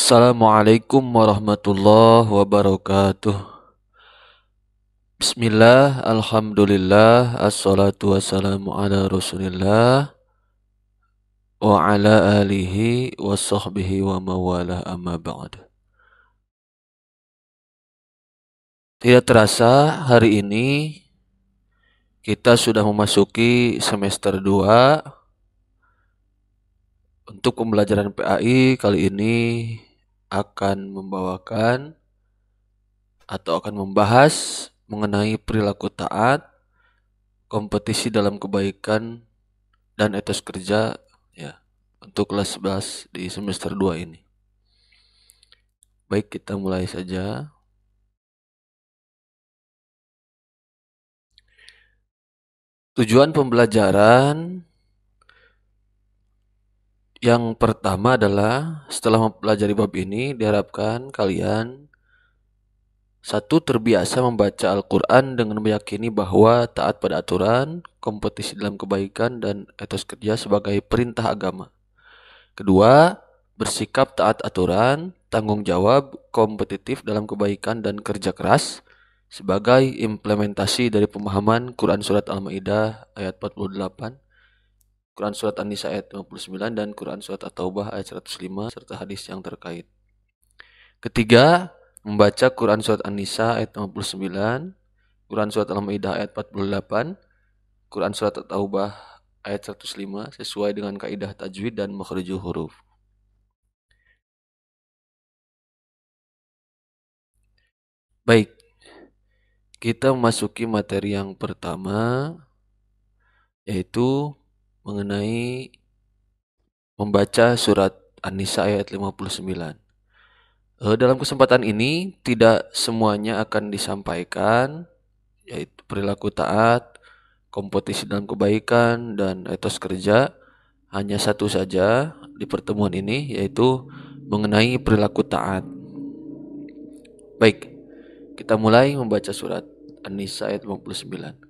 Assalamualaikum warahmatullahi wabarakatuh Bismillah, Alhamdulillah, Assalatu wassalamu ala rasulillah Wa ala alihi wa sahbihi wa mawala amma ba'd Tidak terasa hari ini kita sudah memasuki semester 2 untuk pembelajaran PAI kali ini akan membawakan atau akan membahas mengenai perilaku taat, kompetisi dalam kebaikan dan etos kerja ya untuk kelas 11 di semester 2 ini. Baik, kita mulai saja. Tujuan pembelajaran yang pertama adalah setelah mempelajari bab ini diharapkan kalian satu terbiasa membaca Al-Quran dengan meyakini bahwa taat pada aturan, kompetisi dalam kebaikan, dan etos kerja sebagai perintah agama. Kedua, bersikap taat aturan, tanggung jawab, kompetitif dalam kebaikan dan kerja keras sebagai implementasi dari pemahaman Quran Surat Al-Ma'idah ayat 48 Quran Surat An-Nisa ayat 59 dan Quran Surat At-Taubah ayat 105 serta hadis yang terkait. Ketiga, membaca Quran Surat An-Nisa ayat 59, Quran Surat Al-Ma'idah ayat 48, Quran Surat At-Taubah ayat 105 sesuai dengan kaidah tajwid dan makhrijul huruf. Baik, kita memasuki materi yang pertama, yaitu mengenai membaca surat An-Nisa ayat 59. Eh, dalam kesempatan ini tidak semuanya akan disampaikan yaitu perilaku taat, kompetisi dalam kebaikan dan etos kerja hanya satu saja di pertemuan ini yaitu mengenai perilaku taat. Baik, kita mulai membaca surat An-Nisa ayat 59.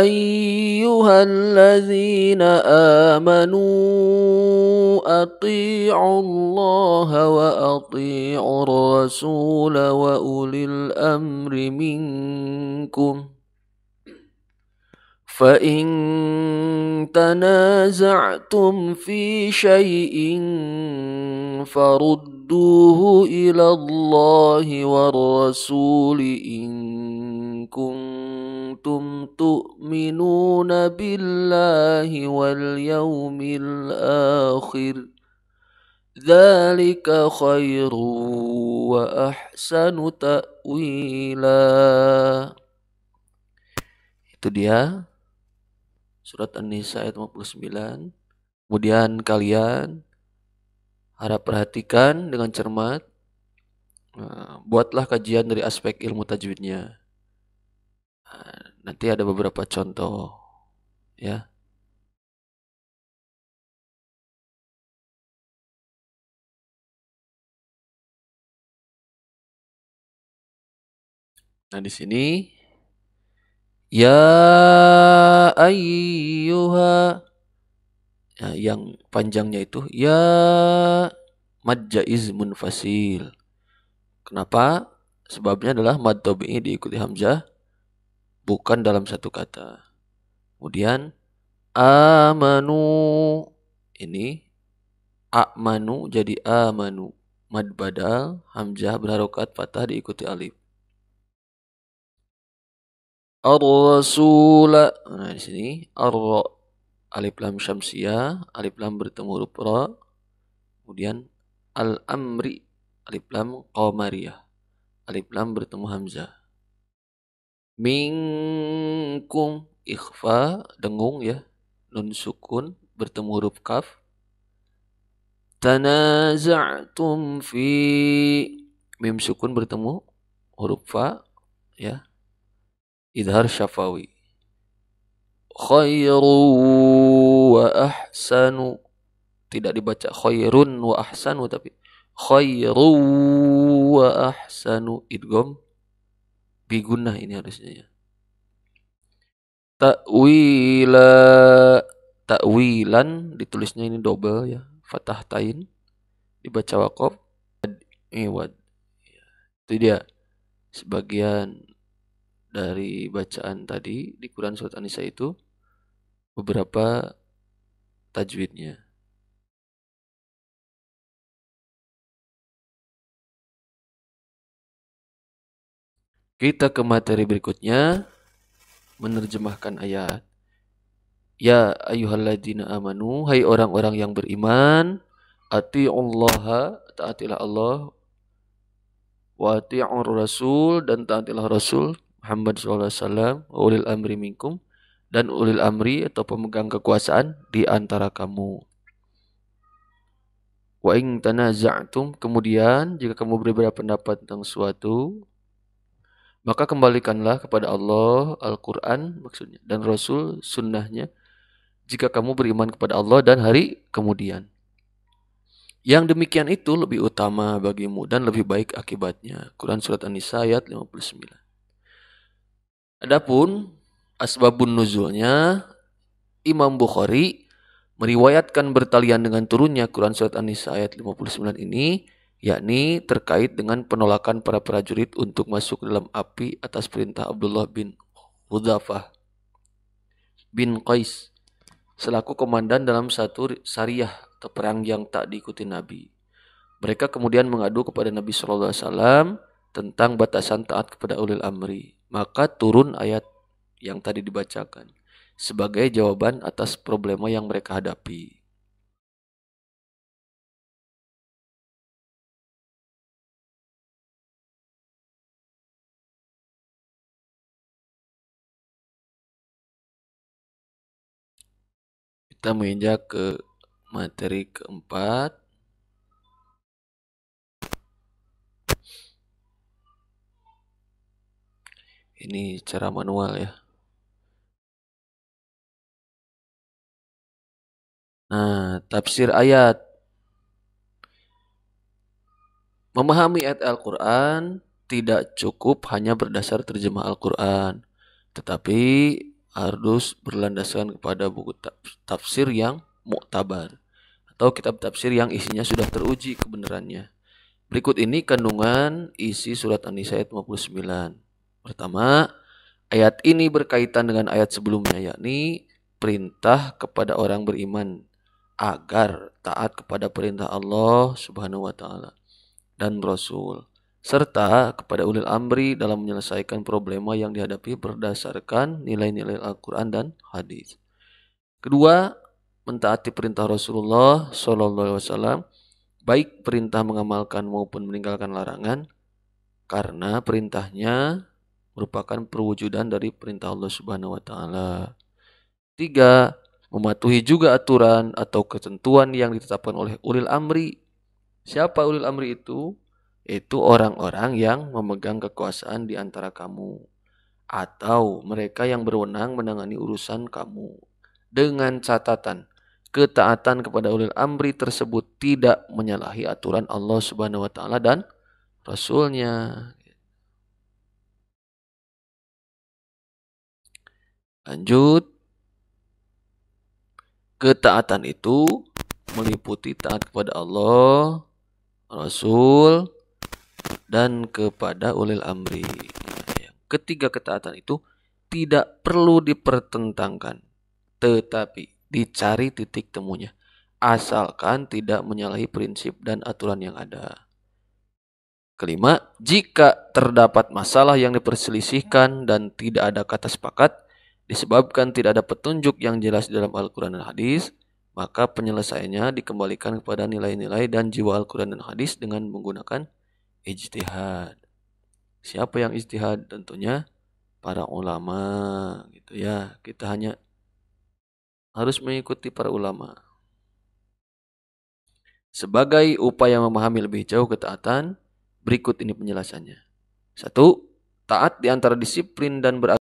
ايها الذين امنوا اطيعوا الله واطيعوا الرسول واولي الامر منكم فإن تنازعتم في شيء فردوه إلى الله والرسول إن كنتم كنتم تؤمنون بالله واليوم الآخر ذلك خير وأحسن تأويلا Itu dia surat An-Nisa ayat 59. Kemudian kalian harap perhatikan dengan cermat. Nah, buatlah kajian dari aspek ilmu tajwidnya. Nanti ada beberapa contoh ya. Nah, di sini ya ayyuha ya, yang panjangnya itu ya mad jaiz munfasil. Kenapa? Sebabnya adalah mad tabi'i diikuti hamzah bukan dalam satu kata. Kemudian amanu ini amanu jadi amanu. Mad badal, hamzah berharokat fathah diikuti alif. ar rasula Nah, di sini ar alif lam syamsia alif lam bertemu huruf ra. Kemudian al-amri, alif lam qamariyah. Alif lam bertemu hamzah. Mingkung ikhfa dengung ya nun sukun bertemu huruf kaf tanaza'tum fi mim sukun bertemu huruf fa ya idhar syafawi khairu wa ahsanu tidak dibaca khairun wa ahsanu tapi khairu wa ahsanu idgham Biguna ini harusnya ya. Ta'wila ta'wilan ditulisnya ini double ya, fathah tain dibaca wakof iwad. Eh, itu dia sebagian dari bacaan tadi di Quran surat an itu beberapa tajwidnya. Kita ke materi berikutnya menerjemahkan ayat. Ya ayyuhalladzina amanu, hai orang-orang yang beriman, Allah taatilah Allah, wa ati'ur rasul dan taatilah rasul Muhammad SAW ulil amri minkum dan ulil amri atau pemegang kekuasaan di antara kamu. Wa ing tanaza'tum, kemudian jika kamu berbeda pendapat tentang suatu, maka kembalikanlah kepada Allah Al-Quran maksudnya dan Rasul sunnahnya jika kamu beriman kepada Allah dan hari kemudian. Yang demikian itu lebih utama bagimu dan lebih baik akibatnya. Quran Surat An-Nisa ayat 59. Adapun asbabun nuzulnya, Imam Bukhari meriwayatkan bertalian dengan turunnya Quran Surat An-Nisa ayat 59 ini yakni terkait dengan penolakan para prajurit untuk masuk dalam api atas perintah Abdullah bin Hudafah bin Qais selaku komandan dalam satu syariah atau perang yang tak diikuti Nabi. Mereka kemudian mengadu kepada Nabi Shallallahu Alaihi Wasallam tentang batasan taat kepada ulil amri. Maka turun ayat yang tadi dibacakan sebagai jawaban atas problema yang mereka hadapi. Kita menginjak ke materi keempat. Ini cara manual ya. Nah, tafsir ayat. Memahami ayat Al-Quran tidak cukup hanya berdasar terjemah Al-Quran. Tetapi harus berlandaskan kepada buku tafsir yang muktabar atau kitab tafsir yang isinya sudah teruji kebenarannya. Berikut ini kandungan isi surat An-Nisa ayat 59. Pertama, ayat ini berkaitan dengan ayat sebelumnya yakni perintah kepada orang beriman agar taat kepada perintah Allah Subhanahu wa taala dan Rasul serta kepada ulil amri dalam menyelesaikan problema yang dihadapi berdasarkan nilai-nilai Al-Quran dan hadis. Kedua, mentaati perintah Rasulullah SAW baik perintah mengamalkan maupun meninggalkan larangan, karena perintahnya merupakan perwujudan dari perintah Allah Subhanahu Wa Taala. Tiga, mematuhi juga aturan atau ketentuan yang ditetapkan oleh ulil amri. Siapa ulil amri itu? itu orang-orang yang memegang kekuasaan di antara kamu atau mereka yang berwenang menangani urusan kamu dengan catatan ketaatan kepada ulil amri tersebut tidak menyalahi aturan Allah Subhanahu wa taala dan rasulnya. Lanjut ketaatan itu meliputi taat kepada Allah, Rasul, dan kepada ulil amri. ketiga ketaatan itu tidak perlu dipertentangkan, tetapi dicari titik temunya, asalkan tidak menyalahi prinsip dan aturan yang ada. Kelima, jika terdapat masalah yang diperselisihkan dan tidak ada kata sepakat, disebabkan tidak ada petunjuk yang jelas dalam Al-Quran dan Hadis, maka penyelesaiannya dikembalikan kepada nilai-nilai dan jiwa Al-Quran dan Hadis dengan menggunakan ijtihad. Siapa yang ijtihad? Tentunya para ulama gitu ya. Kita hanya harus mengikuti para ulama. Sebagai upaya memahami lebih jauh ketaatan, berikut ini penjelasannya. Satu, taat di antara disiplin dan berat